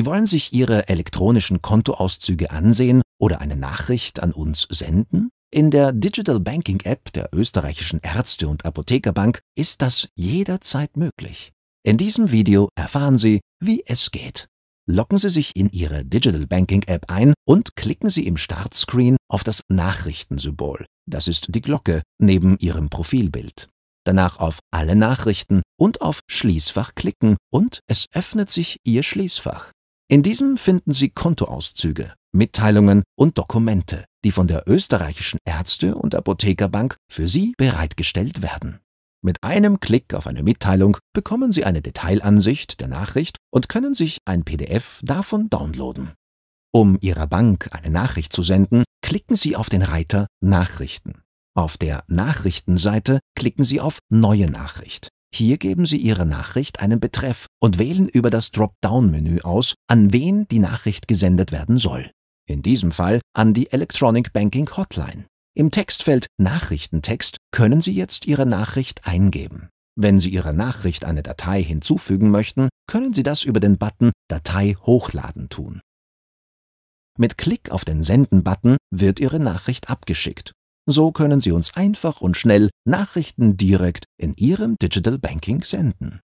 Sie wollen sich Ihre elektronischen Kontoauszüge ansehen oder eine Nachricht an uns senden? In der Digital Banking App der österreichischen Ärzte- und Apothekerbank ist das jederzeit möglich. In diesem Video erfahren Sie, wie es geht. Locken Sie sich in Ihre Digital Banking App ein und klicken Sie im Startscreen auf das Nachrichtensymbol. Das ist die Glocke neben Ihrem Profilbild. Danach auf Alle Nachrichten und auf Schließfach klicken und es öffnet sich Ihr Schließfach. In diesem finden Sie Kontoauszüge, Mitteilungen und Dokumente, die von der österreichischen Ärzte- und Apothekerbank für Sie bereitgestellt werden. Mit einem Klick auf eine Mitteilung bekommen Sie eine Detailansicht der Nachricht und können sich ein PDF davon downloaden. Um Ihrer Bank eine Nachricht zu senden, klicken Sie auf den Reiter Nachrichten. Auf der Nachrichtenseite klicken Sie auf Neue Nachricht. Hier geben Sie Ihre Nachricht einen Betreff und wählen über das Dropdown-Menü aus, an wen die Nachricht gesendet werden soll. In diesem Fall an die Electronic Banking Hotline. Im Textfeld Nachrichtentext können Sie jetzt Ihre Nachricht eingeben. Wenn Sie Ihrer Nachricht eine Datei hinzufügen möchten, können Sie das über den Button Datei hochladen tun. Mit Klick auf den Senden-Button wird Ihre Nachricht abgeschickt so können Sie uns einfach und schnell Nachrichten direkt in Ihrem Digital Banking senden.